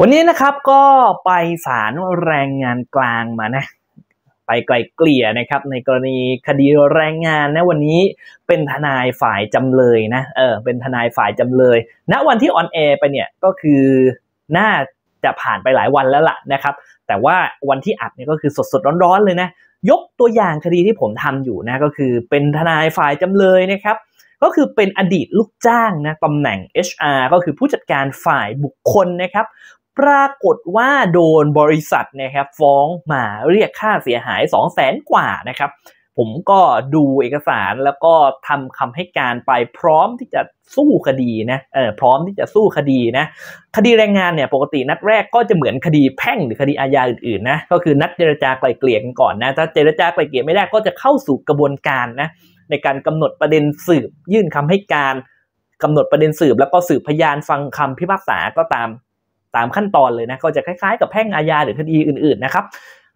วันนี้นะครับก็ไปศาลแรงงานกลางมานะไปไกลเกลี่ยนะครับ ในกรณีคดีแรงงานนะวันนี้เป็นทนายฝ่ายจำเลยนะเออเป็นทนายฝ่ายจำเลยณนะวันที่ ออนแอร์ไปเนี่ยก็คือน่าจะผ่านไปหลายวันแล้วล่ะนะครับแต่ว่าวันที่อัดเนี่ยก็คือสดสดร้อนๆ เลยนะยกตัวอย่างคดีที่ผมทำอยู่นะก็คือเป็นทนายฝ่ายจำเลยนะครับ ก็คือเป็นอดีตลูกจ้างนะตำแหน่ง HR ก็คือผู้จัดการฝ่ายบุคคลนะครับปรากฏว่าโดนบริษัทนะครับฟ้องมาเรียกค่าเสียหาย 2 0 0แสนกว่านะครับ ผมก็ดูเอกสารแล้วก็ทำคำให้การไปพร้อมที่จะสู้คดีนะ เออพร้อมที่จะสู้คดีนะ คดีแรงงานเนี่ย ปกตินัดแรกก็จะเหมือนคดีแพ่งหรือคดีอาญาอื่นๆนะ ก็คือนัดเจรจาไกล่เกลี่ยกันก่อนนะ ถ้าเจรจาไกล่เกลี่ยไม่ได้ก็จะเข้าสู่กระบวนการนะในการกำหนดประเด็นสืบ ยื่นคำให้การ กำหนดประเด็นสืบ แล้วก็สืบพยานฟังคำพิพากษาก็ตามตามขั้นตอนเลยนะก็จะคล้าย ๆ กับแพ่งอาญาหรือคดีอื่นๆนะครับ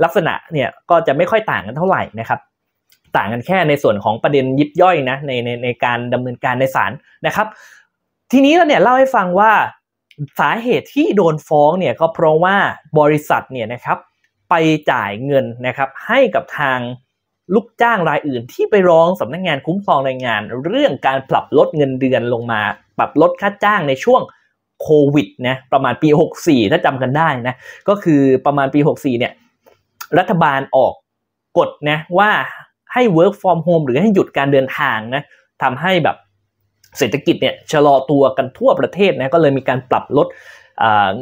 ลักษณะเนี่ยก็จะไม่ค่อยต่างกันเท่าไหร่นะครับ ต่างกันแค่ในส่วนของประเด็นยิบย่อยนะในในในการดำเนินการในศาลนะครับ ทีนี้เราเนี่ยเล่าให้ฟังว่าสาเหตุที่โดนฟ้องเนี่ยก็เพราะว่าบริษัทเนี่ยนะครับไปจ่ายเงินนะครับให้กับทางลูกจ้างรายอื่น ที่ไปร้องสำนักงงานคุ้มครองแรงงาน เรื่องการปรับลดเงินเดือนลงมา ปรับลดค่าจ้างในช่วงโควิดนะประมาณปี 64 ถ้าจำกันได้นะก็คือประมาณปี 64เนี่ยรัฐบาลออกกฎนะว่าให้ work from home หรือให้หยุดการเดินทางนะทำให้แบบเศรษฐกิจเนี่ยชะลอตัวกันทั่วประเทศนะก็เลยมีการปรับลด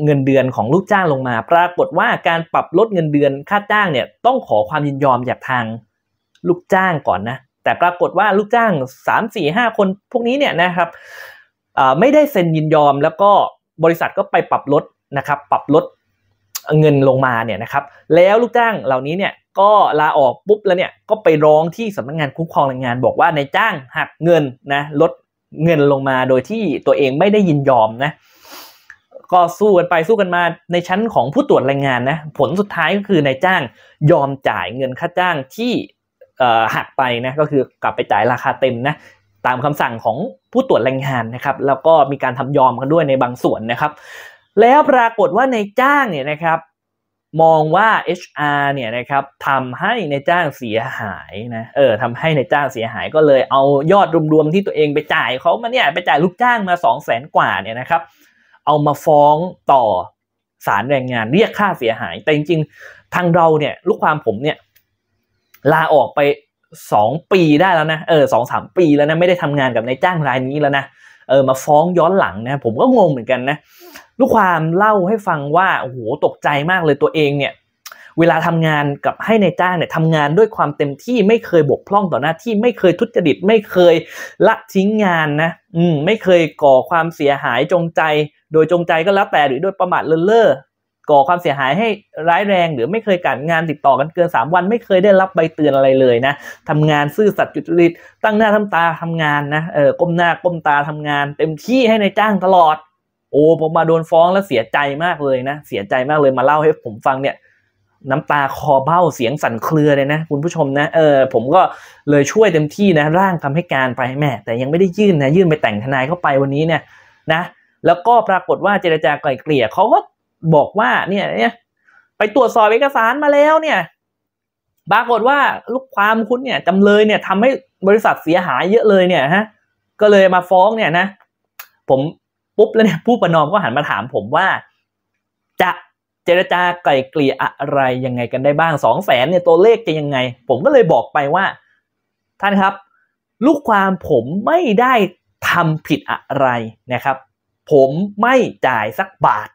เงินเดือนของลูกจ้างลงมา ปรากฏว่าการปรับลดเงินเดือนค่าจ้างเนี่ยต้องขอความยินยอมจากทางลูกจ้างก่อนนะแต่ปรากฏว่าลูกจ้าง 3 4 5คนพวกนี้เนี่ยนะครับไม่ได้เซ็นยินยอมแล้วก็บริษัทก็ไปปรับลดนะครับ ปรับลดเงินลงมาเนี่ยนะครับ แล้วลูกจ้างเหล่านี้เนี่ยก็ลาออกปุ๊บแล้วเนี่ยก็ไปร้องที่สำนักงงานคุ้มครองแรงงาน บอกว่านายจ้างหักเงินนะลดเงินลงมาโดยที่ตัวเองไม่ได้ยินยอมนะก็สู้กันไปสู้กันมาในชั้นของผู้ตรวจแรงงานนะผลสุดท้ายก็คือนายจ้างยออมจ่ายเงินค่าจ้างที่หักไปนะก็คือกลับไปจ่ายราคาเต็มนะตามคำสั่งของผู้ตรวจแรงงานนะครับ แล้วก็มีการทำยอมกันด้วยในบางส่วนนะครับ แล้วปรากฏว่าในจ้างเนี่ยนะครับ มองว่า HR เนี่ยนะครับทำให้ในจ้างเสียหายนะเออทำให้ในจ้างเสียหาย ก็เลยเอายอดรวมๆที่ตัวเองไปจ่ายเขามาเนี่ยไปจ่ายลูกจ้างมา2 0 0แสนกว่าเนี่ยนะครับ เอามาฟ้องต่อศาลแรงงานเรียกค่าเสียหาย แต่จริงๆ ทางเราเนี่ย ลูกความผมเนี่ย ลาออกไปสองปีได้แล้วนะ เออสองสามปีแล้วนะไม่ได้ทำงานกับนายจ้างรายนี้แล้วนะเออมาฟ้องย้อนหลังนะ ผมก็งงเหมือนกันนะลูกความเล่าให้ฟังว่าโอ้โหตกใจมากเลยตัวเองเนี่ยเวลาทำงานกับให้ในจ้างเนี่ยทำงานด้วยความเต็มที่ไม่เคยบกพร่องต่อหน้า ที่ไม่เคยทุจริตไม่เคยละทิ้งงานนะ อืมไม่เคยก่อความเสียหายจงใจ โดยจงใจก็แล้วแต่หรือโดยประมาทเลินเล่อก่อความเสียหายให้ร้ายแรงหรือไม่เคยการงานติดต่อกันเกิน 3 วันไม่เคยได้รับใบเตือนอะไรเลยนะทำงานซื่อสัตย์จุริต ตั้งหน้าทำตาทำงานนะเออก้มหน้าก้มตาทำงานเต็มที่ให้ในจ้างตลอดโอ้ผมมาโดนฟ้องแล้วเสียใจมากเลยนะ เสียใจมากเลยมาเล่าให้ผมฟังเนี่ย น้ำตาคอเบ้าเสียงสั่นเครือเลยนะ คุณผู้ชมนะเออผมก็เลยช่วยเต็มที่นะ ร่างํำให้การไปแม่ แต่ยังไม่ได้ยื่นนะยื่นไปแต่งทนายเข้าไปวันนี้เนี่ยนะ แล้วก็ปรากฏว่าเจรจากล่เกลี่ยเขาก็บอกว่าเนี่ยเนี่ยไปตรวจสอบเอกสารมาแล้วเนี่ยปรากฏว่าลูกความคุณเนี่ยจำเลยเนี่ยทำให้บริษัทเสียหายเยอะเลยเนี่ยฮะก็เลยมาฟ้องเนี่ยนะ ผมปุ๊บแล้วเนี่ยผู้ประนอมก็หันมาถามผมว่า จะเจรจาไกล่เกลี่ยอะไรยังไงกันได้บ้างสองแสนเนี่ยตัวเลขจะยังไง ผมก็เลยบอกไปว่า ท่านครับ ลูกความผมไม่ได้ทำผิดอะไรนะครับผมไม่จ่ายสักบาท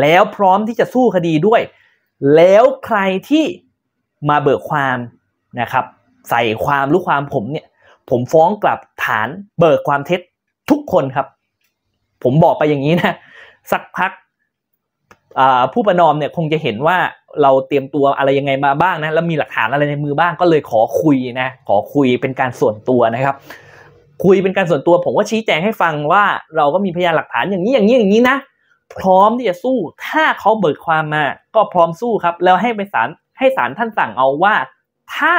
แล้วพร้อมที่จะสู้คดีด้วย แล้วใครที่มาเบิกความนะครับ ใส่ความรู้ความผมเนี่ย ผมฟ้องกลับฐานเบิกความเท็จทุกคนครับ ผมบอกไปอย่างนี้นะสักพักผู้ประนอมเนี่ยคงจะเห็นว่าเราเตรียมตัวอะไรยังไงมาบ้างนะแล้วมีหลักฐานอะไรในมือบ้างก็เลยขอคุยนะขอคุยเป็นการส่วนตัวนะครับ คุยเป็นการส่วนตัวผมก็ชี้แจงให้ฟังว่า เราก็มีพยานหลักฐานอย่างนี้อย่างนี้อย่างนี้นะพร้อมที่จะสู้ถ้าเขาเบิกความมาก็พร้อมสู้ครับ แล้วให้ไปศาลให้ศาลท่านสั่งเอาว่า ถ้า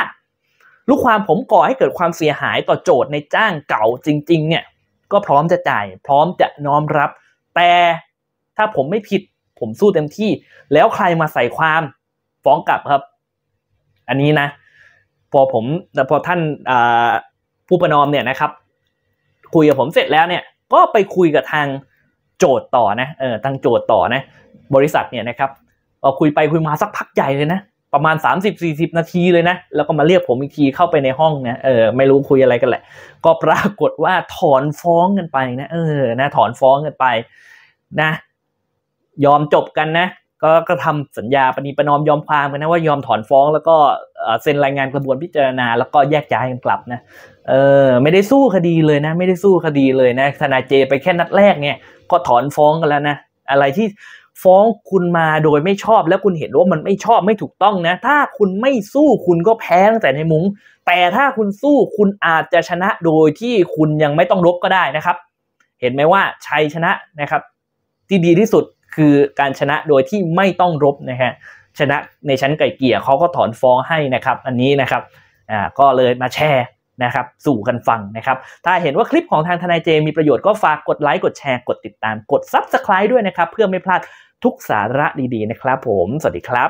ลูกความผมก่อให้เกิดความเสียหายต่อโจทย์ในจ้างเก่าจริง ๆ เนี่ย ก็พร้อมจะจ่าย พร้อมจะน้อมรับ แต่ถ้าผมไม่ผิด ผมสู้เต็มที่ แล้วใครมาใส่ความ ฟ้องกลับครับ อันนี้นะ พอผมแต่พอท่านผู้ประนอมเนี่ยนะครับ คุยกับผมเสร็จแล้วเนี่ย ก็ไปคุยกับทางโจทย์ต่อนะ เออตั้งโจทย์ต่อนะ บริษัทเนี่ยนะครับเราคุยไปคุยมาสักพักใหญ่เลยนะ ประมาณ 30-40 นาทีเลยนะ แล้วก็มาเรียกผมอีกที เข้าไปในห้องนะเออ ไม่รู้คุยอะไรกันแหละ ก็ปรากฏว่าถอนฟ้องกันไปนะ เออนะถอนฟ้องกันไปนะ ยอมจบกันนะก็ก็ทำสัญญาปณีประนอมยอมความกันนะว่ายอมถอนฟ้องแล้วก็เซ็นรายงานกระบวนพิจารณาแล้วก็แยกย้ายกันกลับนะเออไม่ได้สู้คดีเลยนะ ไม่ได้สู้คดีเลยนะทนายเจไปแค่นัดแรกเนี่ยก็ถอนฟ้องกันแล้วนะอะไรที่ฟ้องคุณมาโดยไม่ชอบแล้วคุณเห็นว่ามันไม่ชอบไม่ถูกต้องนะ ถ้าคุณไม่สู้คุณก็แพ้ตั้งแต่ในมุง้งแต่ถ้าคุณสู้คุณอาจจะชนะโดยที่คุณยังไม่ต้องรบก็ได้นะครับ เห็นไหมว่าชัยชนะนะครับ ที่ดีที่สุดคือการชนะโดยที่ไม่ต้องรบนะฮะชนะในชั้นไก่เกี่ยเขาก็ถอนฟ้องให้นะครับ อันนี้นะครับอ่าก็เลยมาแชร์นะครับ สู่กันฟังนะครับ ถ้าเห็นว่าคลิปของทางทนายเจมีประโยชน์ก็ฝากกดไลค์กดแชร์กดติดตาม กดซับสไคร b e ด้วยนะครับ เพื่อไม่พลาดทุกสาระดีๆนะครับผม สวัสดีครับ